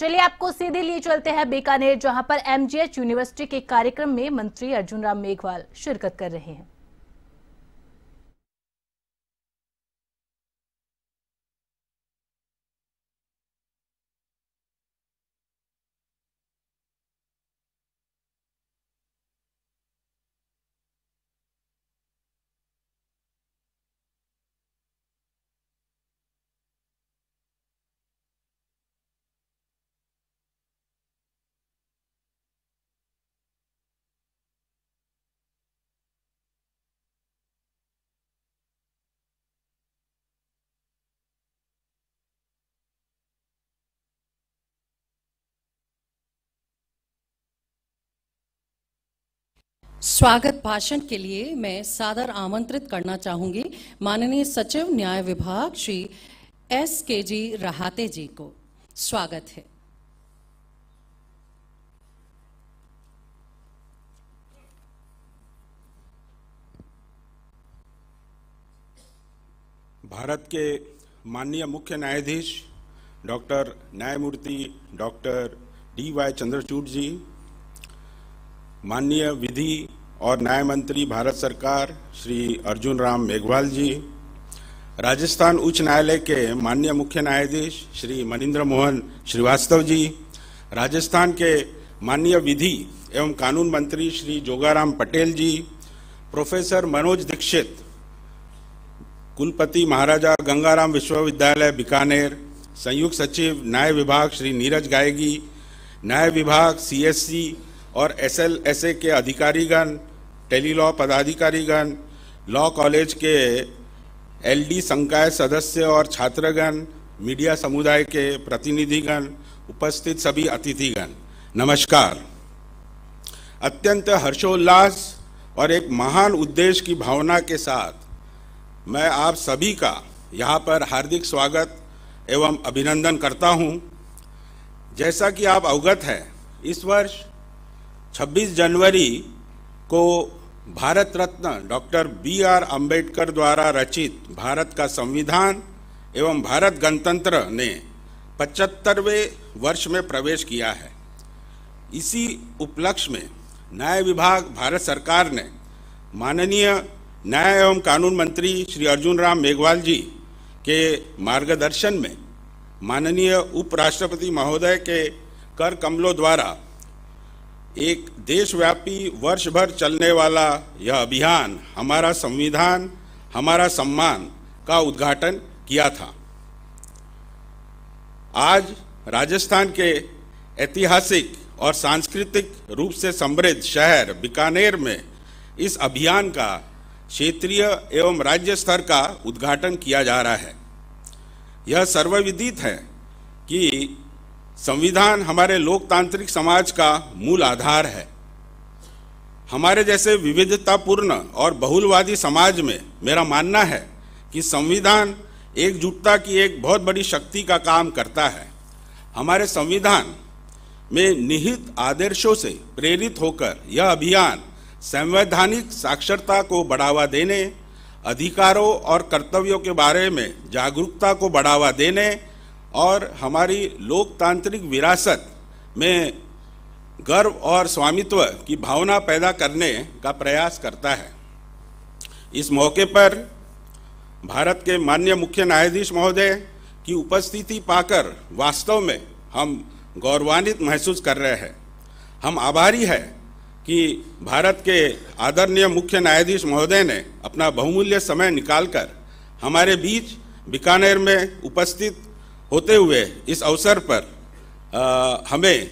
चलिए आपको सीधे लिए चलते हैं बीकानेर जहां पर एमजीएच यूनिवर्सिटी के कार्यक्रम में मंत्री अर्जुन राम मेघवाल शिरकत कर रहे हैं स्वागत भाषण के लिए मैं सादर आमंत्रित करना चाहूंगी माननीय सचिव न्याय विभाग श्री एस के जी रहाते जी को स्वागत है भारत के माननीय मुख्य न्यायाधीश डॉक्टर न्यायमूर्ति doctor D Y Chandrachud ji माननीय विधि और न्याय मंत्री भारत सरकार श्री अर्जुन राम मेघवाल जी राजस्थान उच्च न्यायालय के माननीय मुख्य न्यायाधीश श्री मनिंद्र मोहन श्रीवास्तव जी राजस्थान के माननीय विधि एवं कानून मंत्री श्री जोगाराम पटेल जी प्रोफेसर मनोज दीक्षित कुलपति महाराजा गंगाराम विश्वविद्यालय बीकानेर संयुक्त सचिव न्याय विभाग श्री नीरज गायगी न्याय विभाग सीएससी और एस एल एस ए के अधिकारीगण टेली लॉ पदाधिकारीगण लॉ कॉलेज के एलडी संकाय सदस्य और छात्रगण मीडिया समुदाय के प्रतिनिधिगण उपस्थित सभी अतिथिगण नमस्कार अत्यंत हर्षोल्लास और एक महान उद्देश्य की भावना के साथ मैं आप सभी का यहाँ पर हार्दिक स्वागत एवं अभिनंदन करता हूँ जैसा कि आप अवगत हैं इस वर्ष 26 जनवरी को Bharat Ratna doctor B R Ambedkar द्वारा रचित भारत का संविधान एवं भारत गणतंत्र ने पचहत्तरवें वर्ष में प्रवेश किया है इसी उपलक्ष्य में न्याय विभाग भारत सरकार ने माननीय न्याय एवं कानून मंत्री श्री अर्जुन राम मेघवाल जी के मार्गदर्शन में माननीय उपराष्ट्रपति महोदय के कर कमलों द्वारा एक देशव्यापी वर्ष भर चलने वाला यह अभियान हमारा संविधान हमारा सम्मान का उद्घाटन किया था आज राजस्थान के ऐतिहासिक और सांस्कृतिक रूप से समृद्ध शहर बीकानेर में इस अभियान का क्षेत्रीय एवं राज्य स्तर का उद्घाटन किया जा रहा है यह सर्वविदित है कि संविधान हमारे लोकतांत्रिक समाज का मूल आधार है हमारे जैसे विविधतापूर्ण और बहुलवादी समाज में मेरा मानना है कि संविधान एकजुटता की एक बहुत बड़ी शक्ति का काम करता है हमारे संविधान में निहित आदर्शों से प्रेरित होकर यह अभियान संवैधानिक साक्षरता को बढ़ावा देने अधिकारों और कर्तव्यों के बारे में जागरूकता को बढ़ावा देने और हमारी लोकतांत्रिक विरासत में गर्व और स्वामित्व की भावना पैदा करने का प्रयास करता है इस मौके पर भारत के माननीय मुख्य न्यायाधीश महोदय की उपस्थिति पाकर वास्तव में हम गौरवान्वित महसूस कर रहे हैं हम आभारी हैं कि भारत के आदरणीय मुख्य न्यायाधीश महोदय ने अपना बहुमूल्य समय निकालकर हमारे बीच बीकानेर में उपस्थित होते हुए इस अवसर पर आ, हमें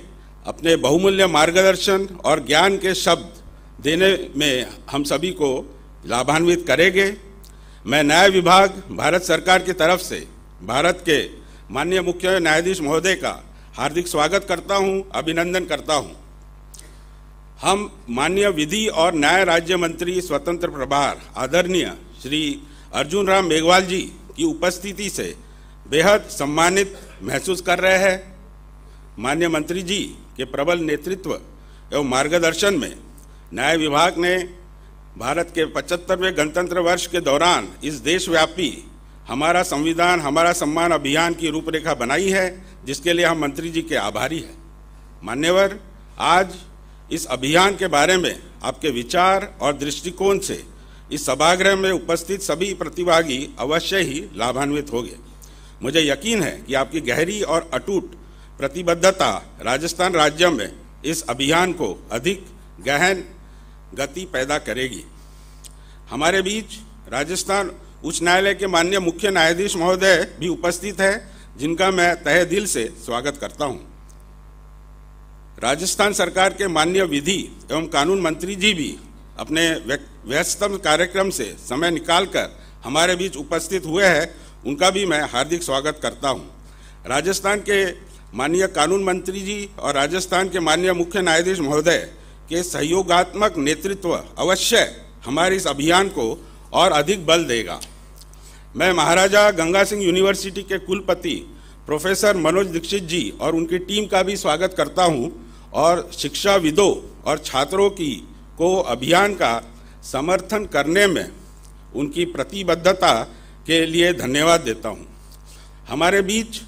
अपने बहुमूल्य मार्गदर्शन और ज्ञान के शब्द देने में हम सभी को लाभान्वित करेंगे मैं न्याय विभाग भारत सरकार की तरफ से भारत के माननीय मुख्य न्यायाधीश महोदय का हार्दिक स्वागत करता हूं, अभिनंदन करता हूं। हम माननीय विधि और न्याय राज्य मंत्री स्वतंत्र प्रभार आदरणीय श्री अर्जुन राम मेघवाल जी की उपस्थिति से बेहद सम्मानित महसूस कर रहे हैं माननीय मंत्री जी के प्रबल नेतृत्व एवं मार्गदर्शन में न्याय विभाग ने भारत के पचहत्तरवें गणतंत्र वर्ष के दौरान इस देशव्यापी हमारा संविधान हमारा सम्मान अभियान की रूपरेखा बनाई है जिसके लिए हम मंत्री जी के आभारी हैं मान्यवर आज इस अभियान के बारे में आपके विचार और दृष्टिकोण से इस सभागृह में उपस्थित सभी प्रतिभागी अवश्य ही लाभान्वित हो गए मुझे यकीन है कि आपकी गहरी और अटूट प्रतिबद्धता राजस्थान राज्य में इस अभियान को अधिक गहन गति पैदा करेगी हमारे बीच राजस्थान उच्च न्यायालय के माननीय मुख्य न्यायाधीश महोदय भी उपस्थित हैं जिनका मैं तहे दिल से स्वागत करता हूं राजस्थान सरकार के माननीय विधि एवं कानून मंत्री जी भी अपने व्यस्तम कार्यक्रम से समय निकालकर हमारे बीच उपस्थित हुए हैं उनका भी मैं हार्दिक स्वागत करता हूँ राजस्थान के माननीय कानून मंत्री जी और राजस्थान के माननीय मुख्य न्यायाधीश महोदय के सहयोगात्मक नेतृत्व अवश्य हमारे इस अभियान को और अधिक बल देगा मैं महाराजा गंगा सिंह यूनिवर्सिटी के कुलपति प्रोफेसर मनोज दीक्षित जी और उनकी टीम का भी स्वागत करता हूं और शिक्षाविदों और छात्रों की को अभियान का समर्थन करने में उनकी प्रतिबद्धता के लिए धन्यवाद देता हूँ हमारे बीच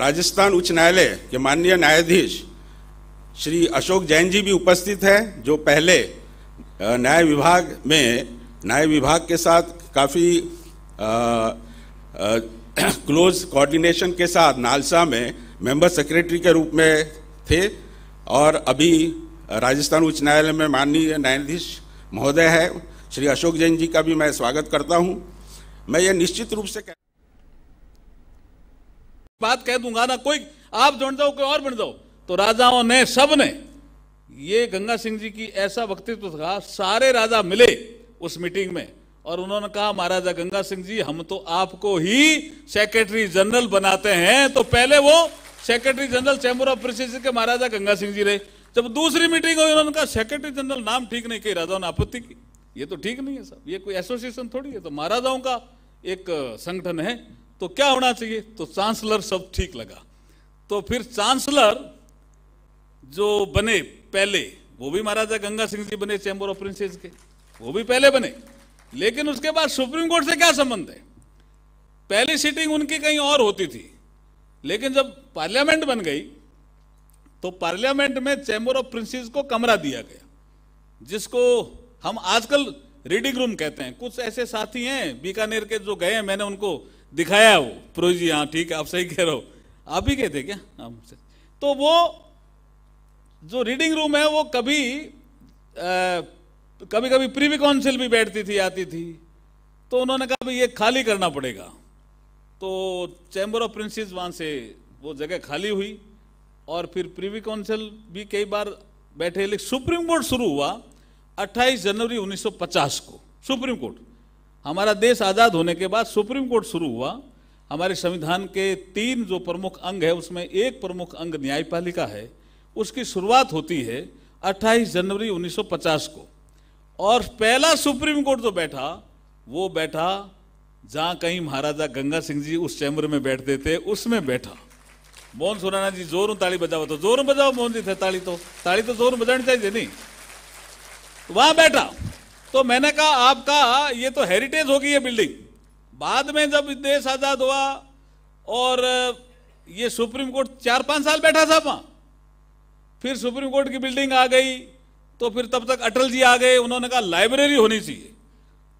राजस्थान उच्च न्यायालय के माननीय न्यायाधीश श्री अशोक जैन जी भी उपस्थित हैं जो पहले न्याय विभाग में न्याय विभाग के साथ काफ़ी क्लोज कोऑर्डिनेशन के साथ नालसा में मेंबर सेक्रेटरी के रूप में थे और अभी राजस्थान उच्च न्यायालय में माननीय न्यायाधीश महोदय है श्री अशोक जैन जी का भी मैं स्वागत करता हूं मैं ये निश्चित रूप से कह बात कह दूंगा ना कोई आप जोड़ जाओ कोई और बन जाओ तो राजाओं ने सब ने ये गंगा सिंह जी की ऐसा वक्तित्व था सारे राजा मिले उस मीटिंग में और उन्होंने कहा महाराजा गंगा सिंह जी हम तो आपको ही सेक्रेटरी जनरल बनाते हैं तो पहले वो secretary general chamber of princes के महाराजा गंगा सिंह जी रहे जब दूसरी मीटिंग हुई उन्होंने कहा सेक्रेटरी जनरल नाम ठीक नहीं कही राजाओं ने आपत्ति की ये तो ठीक नहीं है साहब ये कोई एसोसिएशन थोड़ी है तो महाराजाओं का एक संगठन है तो क्या होना चाहिए तो चांसलर सब ठीक लगा तो फिर चांसलर जो बने पहले वो भी महाराजा गंगा सिंह जी बने चैंबर ऑफ प्रिंसेस के वो भी पहले बने लेकिन उसके बाद सुप्रीम कोर्ट से क्या संबंध है पहली सीटिंग उनकी कहीं और होती थी लेकिन जब पार्लियामेंट बन गई तो पार्लियामेंट में चैम्बर ऑफ प्रिंसेस को कमरा दिया गया जिसको हम आजकल रीडिंग रूम कहते हैं कुछ ऐसे साथी हैं बीकानेर के जो गए हैं मैंने उनको दिखाया वो प्रोज हाँ ठीक है आप सही कह रहे हो आप ही कहते क्या हमसे तो वो जो रीडिंग रूम है वो कभी आ, कभी कभी प्रीवी काउंसिल भी बैठती थी आती थी तो उन्होंने कहा भाई ये खाली करना पड़ेगा तो चैम्बर ऑफ प्रिंसेस वहाँ से वो जगह खाली हुई और फिर प्रीवी काउंसिल भी कई बार बैठे लेकिन सुप्रीम कोर्ट शुरू हुआ 28 जनवरी 1950 को सुप्रीम कोर्ट हमारा देश आज़ाद होने के बाद सुप्रीम कोर्ट शुरू हुआ हमारे संविधान के तीन जो प्रमुख अंग है उसमें एक प्रमुख अंग न्यायपालिका है उसकी शुरुआत होती है 28 जनवरी 1950 को और पहला सुप्रीम कोर्ट जो बैठा वो बैठा जहाँ कहीं महाराजा गंगा सिंह जी उस चैम्बर में बैठते थे उसमें बैठा मोहन सुराना जी जोरों ताली बजाओ तो जोरों बजाओ मोहन जी थे ताली तो ताली तो जोर बजानी चाहिए नहीं वहां बैठा तो मैंने कहा आपका ये तो हेरिटेज होगी ये बिल्डिंग बाद में जब देश आजाद हुआ और ये सुप्रीम कोर्ट चार पांच साल बैठा साहब वहां फिर सुप्रीम कोर्ट की बिल्डिंग आ गई तो फिर तब तक अटल जी आ गए उन्होंने कहा लाइब्रेरी होनी चाहिए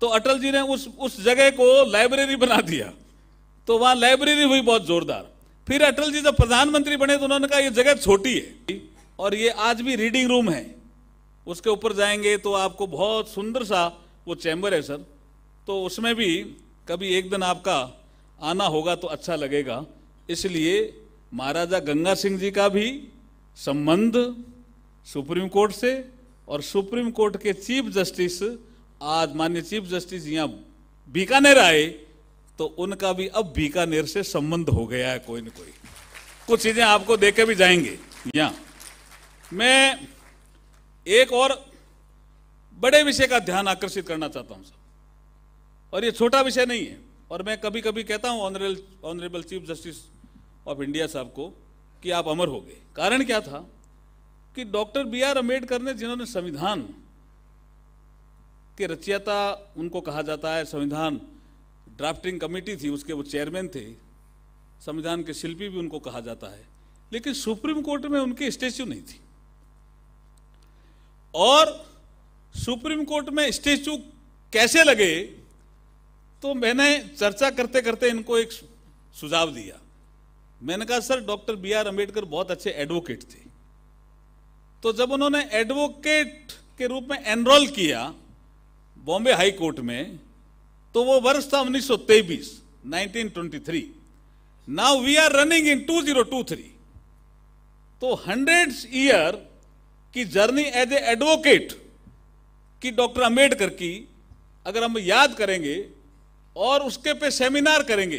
तो अटल जी ने उस उस जगह को लाइब्रेरी बना दिया तो वहां लाइब्रेरी हुई बहुत जोरदार फिर अटल जी जब प्रधानमंत्री बने तो उन्होंने कहा यह जगह छोटी है और ये आज भी रीडिंग रूम है उसके ऊपर जाएंगे तो आपको बहुत सुंदर सा वो चैम्बर है सर तो उसमें भी कभी एक दिन आपका आना होगा तो अच्छा लगेगा इसलिए महाराजा गंगा सिंह जी का भी संबंध सुप्रीम कोर्ट से और सुप्रीम कोर्ट के चीफ जस्टिस आज माननीय चीफ जस्टिस यहाँ बीकानेर आए तो उनका भी अब बीकानेर से संबंध हो गया है कोई ना कोई कुछ चीज़ें आपको दे के भी जाएंगे यहाँ मैं एक और बड़े विषय का ध्यान आकर्षित करना चाहता हूं सर और ये छोटा विषय नहीं है और मैं कभी कभी कहता हूं honourable honourable chief justice of India साहब को कि आप अमर हो गए कारण क्या था कि डॉक्टर बी आर अम्बेडकर ने जिन्होंने संविधान के रचयिता उनको कहा जाता है संविधान ड्राफ्टिंग कमेटी थी उसके वो चेयरमैन थे संविधान के शिल्पी भी उनको कहा जाता है लेकिन सुप्रीम कोर्ट में उनकी स्टेच्यू नहीं थी और सुप्रीम कोर्ट में स्टेचू कैसे लगे तो मैंने चर्चा करते करते इनको एक सुझाव दिया मैंने कहा sir doctor B R Ambedkar बहुत अच्छे एडवोकेट थे तो जब उन्होंने एडवोकेट के रूप में एनरोल किया बॉम्बे हाई कोर्ट में तो वो वर्ष था 1923 तेईस now we are running in 2023 तो हंड्रेड ईयर कि जर्नी एज ए एडवोकेट की डॉक्टर अम्बेडकर की अगर हम याद करेंगे और उसके पे सेमिनार करेंगे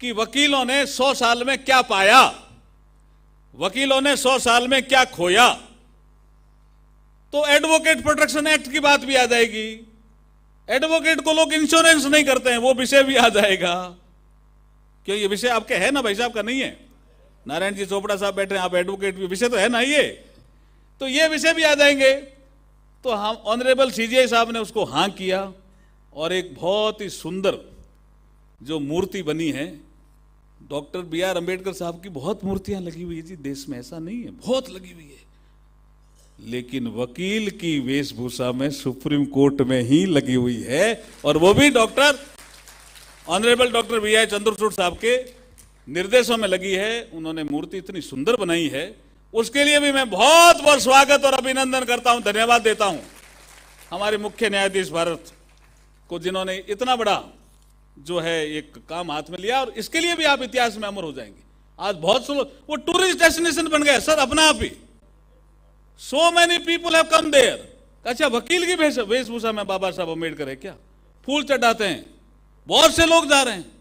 कि वकीलों ने 100 साल में क्या पाया वकीलों ने 100 साल में क्या खोया तो एडवोकेट प्रोटेक्शन एक्ट की बात भी आ जाएगी एडवोकेट को लोग इंश्योरेंस नहीं करते हैं वो विषय भी आ जाएगा क्यों ये विषय आपके है ना भाई साहब का नहीं है नारायण जी चोपड़ा साहब बैठे हैं आप एडवोकेट भी विषय तो है ना ये तो ये विषय भी आ जाएंगे तो हम ऑनरेबल सीजीआई साहब ने उसको हाँ किया और एक बहुत ही सुंदर जो मूर्ति बनी है डॉक्टर बी आर अम्बेडकर साहब की बहुत मूर्तियां लगी हुई है जी देश में ऐसा नहीं है बहुत लगी हुई है लेकिन वकील की वेशभूषा में सुप्रीम कोर्ट में ही लगी हुई है और वो भी doctor honourable doctor B I Chandrachud साहब के निर्देशों में लगी है उन्होंने मूर्ति इतनी सुंदर बनाई है उसके लिए भी मैं बहुत बहुत स्वागत और अभिनंदन करता हूं धन्यवाद देता हूं हमारे मुख्य न्यायाधीश भारत को जिन्होंने इतना बड़ा जो है एक काम हाथ में लिया और इसके लिए भी आप इतिहास में अमर हो जाएंगे आज बहुत सो वो टूरिस्ट डेस्टिनेशन बन गए सर अपना आप ही so many people have come there अच्छा वकील की वेशभूषा में बाबा साहब अम्बेडकर है क्या फूल चढ़ाते हैं बहुत से लोग जा रहे हैं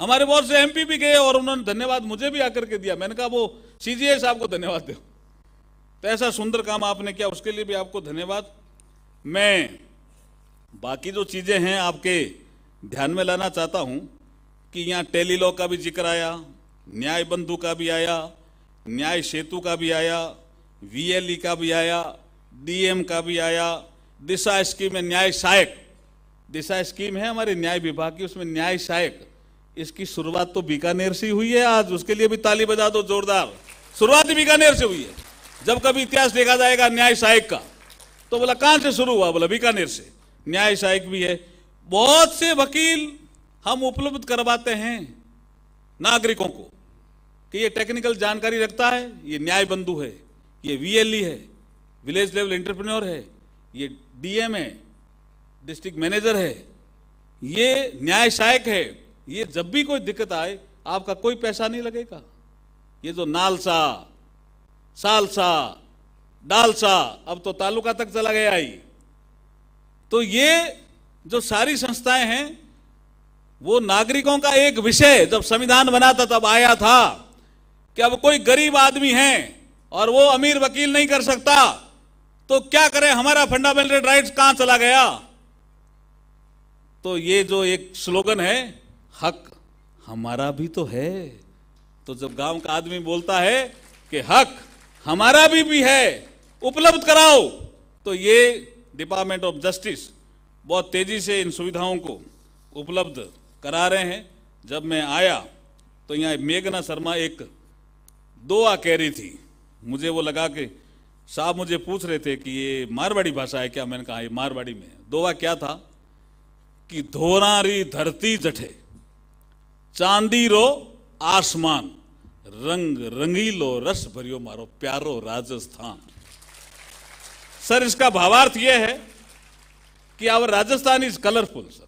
हमारे बहुत से एमपी भी गए और उन्होंने धन्यवाद मुझे भी आकर के दिया मैंने कहा वो सीजीए साहब को धन्यवाद दो तो ऐसा सुंदर काम आपने किया उसके लिए भी आपको धन्यवाद मैं बाकी जो चीज़ें हैं आपके ध्यान में लाना चाहता हूं कि यहाँ टेलीलॉ का भी जिक्र आया न्याय बंधु का भी आया न्याय सेतु का भी आया वीएलई का भी आया डीएम का भी आया दिशा स्कीम है न्याय सहायक दिशा स्कीम है हमारे न्याय विभाग की उसमें न्याय सहायक इसकी शुरुआत तो बीकानेर से हुई है आज उसके लिए भी ताली बजा दो जोरदार शुरुआत ही बीकानेर से हुई है जब कभी इतिहास देखा जाएगा न्याय सहायक का तो बोला कहाँ से शुरू हुआ बोला बीकानेर से न्याय सहायक भी है बहुत से वकील हम उपलब्ध करवाते हैं नागरिकों को कि ये टेक्निकल जानकारी रखता है ये न्याय बंधु है ये वीएलई e है विलेज लेवल एंटरप्रेन्योर है ये डीएम है डिस्ट्रिक्ट मैनेजर है ये न्याय सहायक है ये जब भी कोई दिक्कत आए आपका कोई पैसा नहीं लगेगा ये जो नालसा सालसा डालसा अब तो तालुका तक चला गया ही तो ये जो सारी संस्थाएं हैं वो नागरिकों का एक विषय जब संविधान बना था तब आया था कि अब कोई गरीब आदमी है और वो अमीर वकील नहीं कर सकता तो क्या करें हमारा फंडामेंटल राइट्स कहां चला गया तो ये जो एक स्लोगन है हक हमारा भी तो है तो जब गांव का आदमी बोलता है कि हक हमारा भी भी है उपलब्ध कराओ तो ये डिपार्टमेंट ऑफ जस्टिस बहुत तेजी से इन सुविधाओं को उपलब्ध करा रहे हैं जब मैं आया तो यहाँ मेघना शर्मा एक दोआ कह रही थी मुझे वो लगा कि साहब मुझे पूछ रहे थे कि ये मारवाड़ी भाषा है क्या मैंने कहा ये मारवाड़ी में दोआ क्या था कि धोरारी धरती जठे चांदी रो आसमान रंग रंगीलो रस भरियो मारो प्यारो राजस्थान सर इसका भावार्थ यह है कि our Rajasthan is colourful sir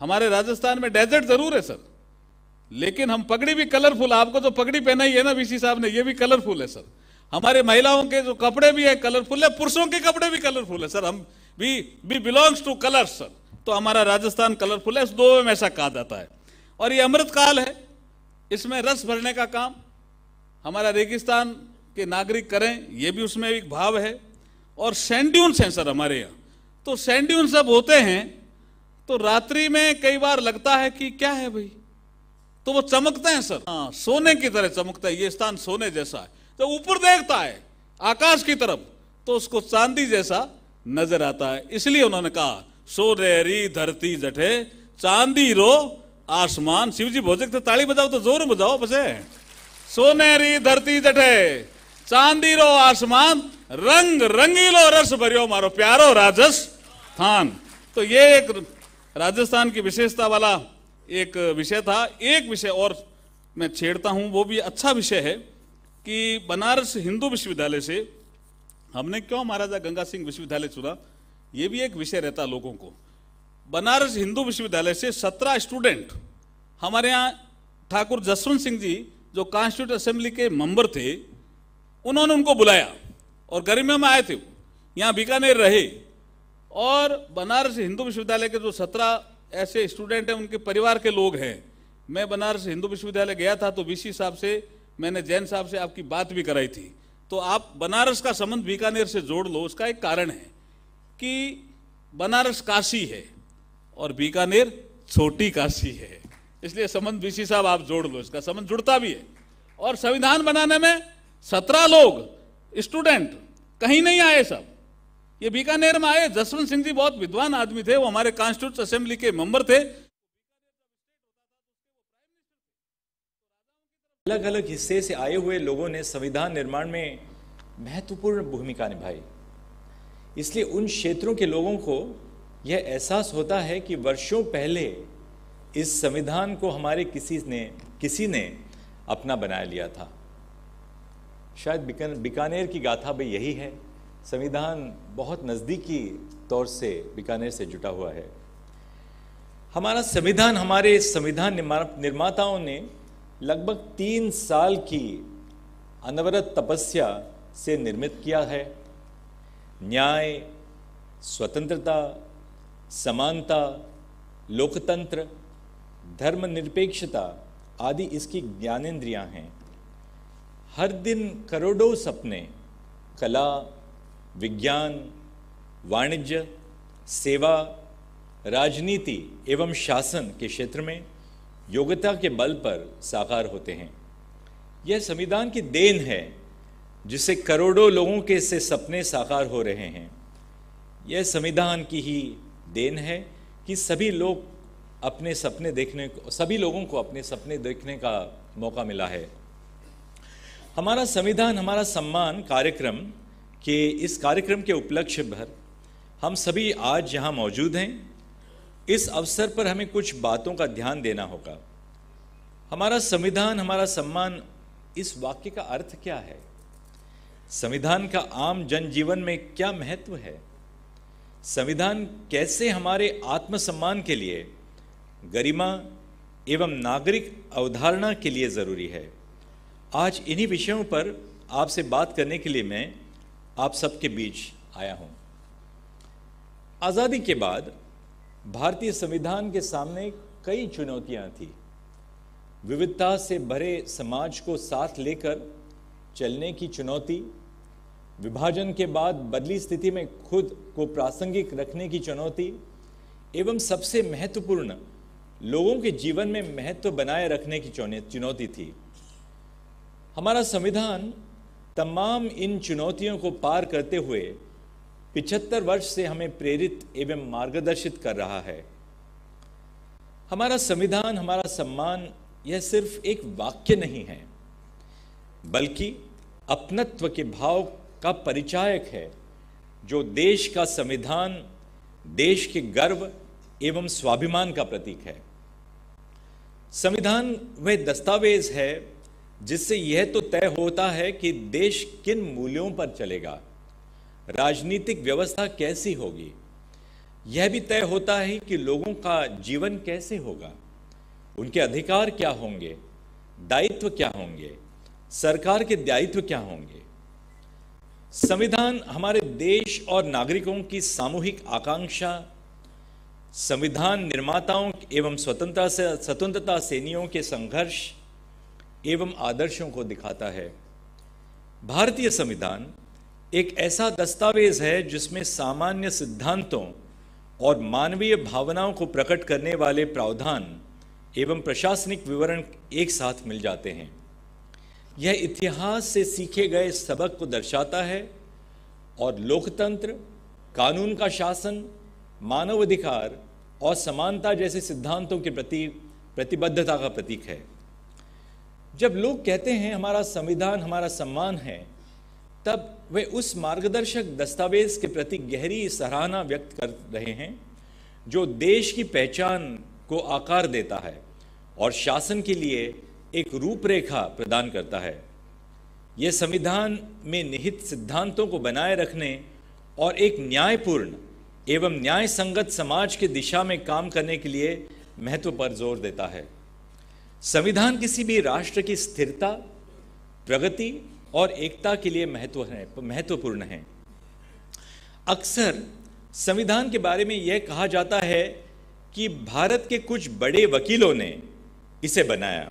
हमारे राजस्थान में डेजर्ट जरूर है सर लेकिन हम पगड़ी भी कलरफुल आपको तो पगड़ी पहना ही है ना बीसी साहब ने ये भी कलरफुल है सर हमारे महिलाओं के जो कपड़े भी है कलरफुल है पुरुषों के कपड़े भी कलरफुल है सर हम भी we belongs to colour sir तो हमारा राजस्थान कलरफुल है दो में ऐसा कहा जाता है और ये अमृत काल है इसमें रस भरने का काम हमारा रेगिस्तान के नागरिक करें ये भी उसमें एक भाव है और सेंड्यून्स हैं सर हमारे यहाँ तो सेंड्यून्स जब होते हैं तो रात्रि में कई बार लगता है कि क्या है भाई तो वो चमकते हैं सर हाँ सोने की तरह चमकता है ये स्थान सोने जैसा है तो ऊपर देखता है आकाश की तरफ तो उसको चांदी जैसा नजर आता है इसलिए उन्होंने कहा रेरी धरती जठे चांदी रो आसमान शिव जी भोजक तो ताली बजाओ तो जोर बजाओ बसे सोनेरी धरती जटे चांदी रो आसमान रंग रंगीलो रस भरियो मारो प्यारो राजस्थान तो ये एक राजस्थान की विशेषता वाला एक विषय था एक विषय और मैं छेड़ता हूं वो भी अच्छा विषय है कि बनारस हिंदू विश्वविद्यालय से हमने क्यों महाराजा गंगा सिंह विश्वविद्यालय चुना ये भी एक विषय रहता लोगों को बनारस हिंदू विश्वविद्यालय से सत्रह स्टूडेंट हमारे यहाँ ठाकुर जसवंत सिंह जी जो कॉन्स्टिट्यूट असेंबली के मेंबर थे उन्होंने उनको बुलाया और गर्मियों में आए थे यहाँ बीकानेर रहे और बनारस हिंदू विश्वविद्यालय के जो सत्रह ऐसे स्टूडेंट हैं उनके परिवार के लोग हैं मैं बनारस हिंदू विश्वविद्यालय गया था तो बीसी साहब से मैंने जैन साहब से आपकी बात भी कराई थी तो आप बनारस का संबंध बीकानेर से जोड़ लो उसका एक कारण है कि बनारस काशी है और बीकानेर छोटी काशी है इसलिए संबंध बीसी साहब आप जोड़ लो इसका संबंध जुड़ता भी है और संविधान बनाने में सत्रह लोग स्टूडेंट कहीं नहीं आए सब ये बीकानेर में आए जसवंत सिंह जी बहुत विद्वान आदमी थे वो हमारे कॉन्स्टिट्यूट असेंबली के मेंबर थे अलग अलग हिस्से से आए हुए लोगों ने संविधान निर्माण में महत्वपूर्ण भूमिका निभाई इसलिए उन क्षेत्रों के लोगों को यह एहसास होता है कि वर्षों पहले इस संविधान को हमारे किसी ने किसी ने अपना बना लिया था शायद बीकानेर की गाथा भी यही है संविधान बहुत नज़दीकी तौर से बीकानेर से जुटा हुआ है हमारा संविधान हमारे संविधान निर्माताओं ने लगभग तीन साल की अनवरत तपस्या से निर्मित किया है न्याय स्वतंत्रता समानता लोकतंत्र धर्मनिरपेक्षता आदि इसकी ज्ञानेन्द्रियाँ हैं हर दिन करोड़ों सपने कला विज्ञान वाणिज्य सेवा राजनीति एवं शासन के क्षेत्र में योग्यता के बल पर साकार होते हैं यह संविधान की देन है जिससे करोड़ों लोगों के से सपने साकार हो रहे हैं यह संविधान की ही देन है कि सभी लोग अपने सपने देखने को सभी लोगों को अपने सपने देखने का मौका मिला है हमारा संविधान हमारा सम्मान कार्यक्रम के इस कार्यक्रम के उपलक्ष्य भर हम सभी आज यहाँ मौजूद हैं इस अवसर पर हमें कुछ बातों का ध्यान देना होगा हमारा संविधान हमारा सम्मान इस वाक्य का अर्थ क्या है संविधान का आम जनजीवन में क्या महत्व है संविधान कैसे हमारे आत्मसम्मान के लिए गरिमा एवं नागरिक अवधारणा के लिए ज़रूरी है आज इन्हीं विषयों पर आपसे बात करने के लिए मैं आप सबके बीच आया हूँ आज़ादी के बाद भारतीय संविधान के सामने कई चुनौतियाँ थीं विविधता से भरे समाज को साथ लेकर चलने की चुनौती विभाजन के बाद बदली स्थिति में खुद को प्रासंगिक रखने की चुनौती एवं सबसे महत्वपूर्ण लोगों के जीवन में महत्व बनाए रखने की चुनौती थी हमारा संविधान तमाम इन चुनौतियों को पार करते हुए पिछहत्तर वर्ष से हमें प्रेरित एवं मार्गदर्शित कर रहा है हमारा संविधान हमारा सम्मान यह सिर्फ एक वाक्य नहीं है बल्कि अपनत्व के भाव का परिचायक है जो देश का संविधान देश के गर्व एवं स्वाभिमान का प्रतीक है संविधान वह दस्तावेज है जिससे यह तो तय होता है कि देश किन मूल्यों पर चलेगा राजनीतिक व्यवस्था कैसी होगी यह भी तय होता है कि लोगों का जीवन कैसे होगा उनके अधिकार क्या होंगे दायित्व क्या होंगे सरकार के दायित्व क्या होंगे संविधान हमारे देश और नागरिकों की सामूहिक आकांक्षा संविधान निर्माताओं एवं स्वतंत्रता से स्वतंत्रता सेनियों के संघर्ष एवं आदर्शों को दिखाता है भारतीय संविधान एक ऐसा दस्तावेज है जिसमें सामान्य सिद्धांतों और मानवीय भावनाओं को प्रकट करने वाले प्रावधान एवं प्रशासनिक विवरण एक साथ मिल जाते हैं यह इतिहास से सीखे गए सबक को दर्शाता है और लोकतंत्र कानून का शासन मानवाधिकार और समानता जैसे सिद्धांतों के प्रति प्रतिबद्धता का प्रतीक है जब लोग कहते हैं हमारा संविधान हमारा सम्मान है तब वे उस मार्गदर्शक दस्तावेज के प्रति गहरी सराहना व्यक्त कर रहे हैं जो देश की पहचान को आकार देता है और शासन के लिए एक रूपरेखा प्रदान करता है यह संविधान में निहित सिद्धांतों को बनाए रखने और एक न्यायपूर्ण एवं न्याय संगत समाज की दिशा में काम करने के लिए महत्व पर जोर देता है संविधान किसी भी राष्ट्र की स्थिरता प्रगति और एकता के लिए महत्व है महत्वपूर्ण है अक्सर संविधान के बारे में यह कहा जाता है कि भारत के कुछ बड़े वकीलों ने इसे बनाया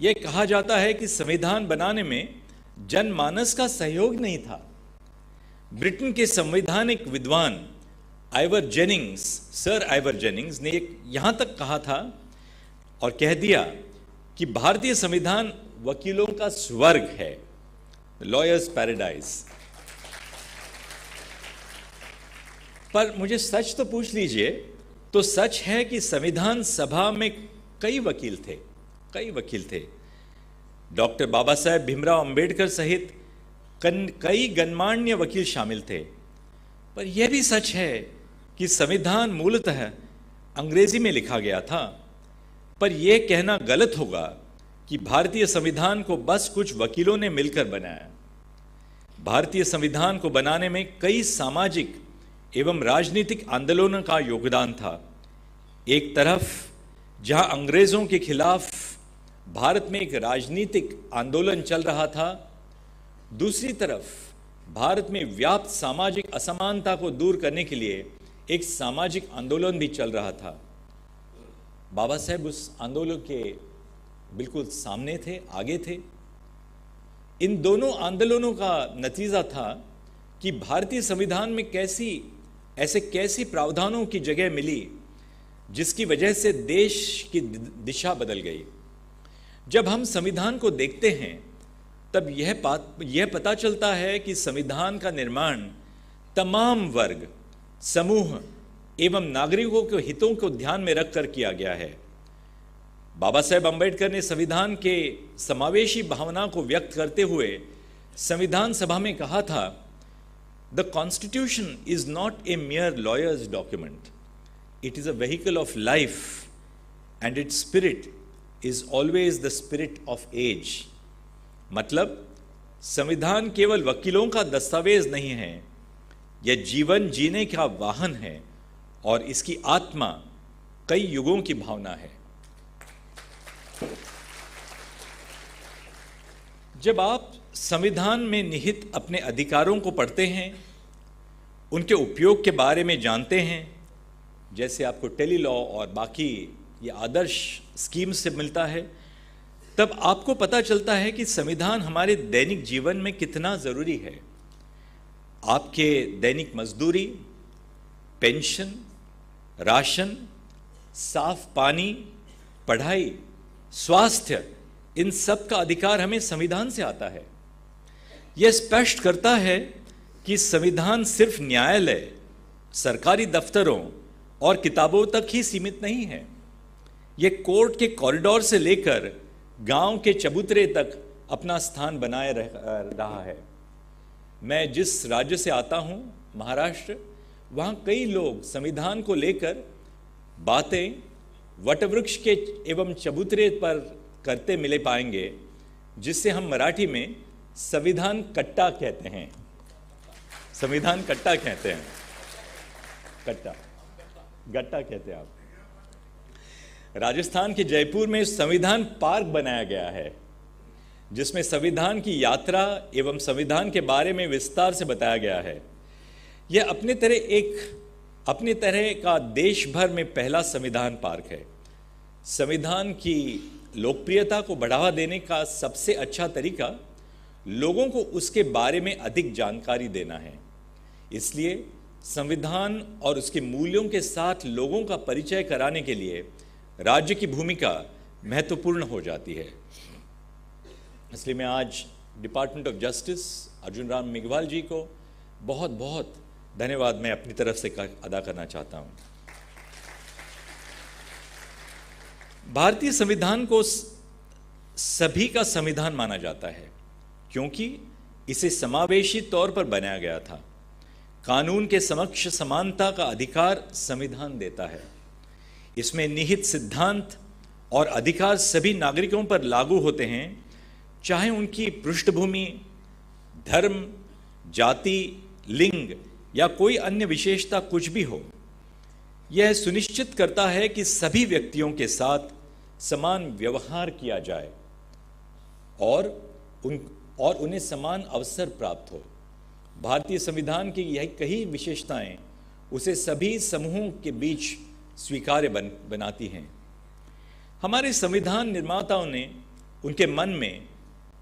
ये कहा जाता है कि संविधान बनाने में जनमानस का सहयोग नहीं था ब्रिटेन के संवैधानिक विद्वान Ivor Jennings sir Ivor Jennings ने यहां तक कहा था और कह दिया कि भारतीय संविधान वकीलों का स्वर्ग है लॉयर्स पैराडाइज पर मुझे सच तो पूछ लीजिए तो सच है कि संविधान सभा में कई वकील थे कई वकील थे डॉक्टर बाबा साहेब भीमराव अंबेडकर सहित कई गणमान्य वकील शामिल थे पर यह भी सच है कि संविधान मूलतः अंग्रेजी में लिखा गया था पर यह कहना गलत होगा कि भारतीय संविधान को बस कुछ वकीलों ने मिलकर बनाया भारतीय संविधान को बनाने में कई सामाजिक एवं राजनीतिक आंदोलनों का योगदान था एक तरफ जहां अंग्रेजों के खिलाफ भारत में एक राजनीतिक आंदोलन चल रहा था दूसरी तरफ भारत में व्याप्त सामाजिक असमानता को दूर करने के लिए एक सामाजिक आंदोलन भी चल रहा था बाबा साहेब उस आंदोलन के बिल्कुल सामने थे आगे थे इन दोनों आंदोलनों का नतीजा था कि भारतीय संविधान में कैसी ऐसे कैसी प्रावधानों की जगह मिली जिसकी वजह से देश की दिशा बदल गई जब हम संविधान को देखते हैं तब यह बात यह पता चलता है कि संविधान का निर्माण तमाम वर्ग समूह एवं नागरिकों के हितों को ध्यान में रखकर किया गया है बाबा साहेब अम्बेडकर ने संविधान के समावेशी भावना को व्यक्त करते हुए संविधान सभा में कहा था the constitution is not a mere lawyers document it is a vehicle of life and its spirit is always the spirit of age मतलब संविधान केवल वकीलों का दस्तावेज नहीं है यह जीवन जीने का वाहन है और इसकी आत्मा कई युगों की भावना है जब आप संविधान में निहित अपने अधिकारों को पढ़ते हैं उनके उपयोग के बारे में जानते हैं जैसे आपको टेली लॉ और बाकी ये आदर्श स्कीम से मिलता है तब आपको पता चलता है कि संविधान हमारे दैनिक जीवन में कितना ज़रूरी है आपके दैनिक मजदूरी पेंशन राशन साफ पानी पढ़ाई स्वास्थ्य इन सब का अधिकार हमें संविधान से आता है यह स्पष्ट करता है कि संविधान सिर्फ न्यायालय सरकारी दफ्तरों और किताबों तक ही सीमित नहीं है ये कोर्ट के कॉरिडोर से लेकर गांव के चबूतरे तक अपना स्थान बनाए रहा है मैं जिस राज्य से आता हूं महाराष्ट्र वहां कई लोग संविधान को लेकर बातें वटवृक्ष के एवं चबूतरे पर करते मिले पाएंगे जिससे हम मराठी में संविधान कट्टा कहते हैं संविधान कट्टा कहते हैं कट्टा गट्टा कहते हैं आप राजस्थान के जयपुर में संविधान पार्क बनाया गया है जिसमें संविधान की यात्रा एवं संविधान के बारे में विस्तार से बताया गया है यह अपने तरह एक अपने तरह का देश भर में पहला संविधान पार्क है संविधान की लोकप्रियता को बढ़ावा देने का सबसे अच्छा तरीका लोगों को उसके बारे में अधिक जानकारी देना है इसलिए संविधान और उसके मूल्यों के साथ लोगों का परिचय कराने के लिए राज्य की भूमिका महत्वपूर्ण हो जाती है इसलिए मैं आज department of justice Arjun Ram Meghwal ji को बहुत बहुत धन्यवाद मैं अपनी तरफ से अदा करना चाहता हूँ भारतीय संविधान को सभी का संविधान माना जाता है क्योंकि इसे समावेशी तौर पर बनाया गया था कानून के समक्ष समानता का अधिकार संविधान देता है इसमें निहित सिद्धांत और अधिकार सभी नागरिकों पर लागू होते हैं चाहे उनकी पृष्ठभूमि धर्म जाति लिंग या कोई अन्य विशेषता कुछ भी हो यह सुनिश्चित करता है कि सभी व्यक्तियों के साथ समान व्यवहार किया जाए और उन और उन्हें समान अवसर प्राप्त हो भारतीय संविधान की यह कई विशेषताएं उसे सभी समूहों के बीच स्वीकार्य बन बनाती हैं हमारे संविधान निर्माताओं ने उनके मन में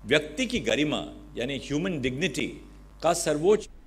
व्यक्ति की गरिमा यानी ह्यूमन डिग्निटी का सर्वोच्च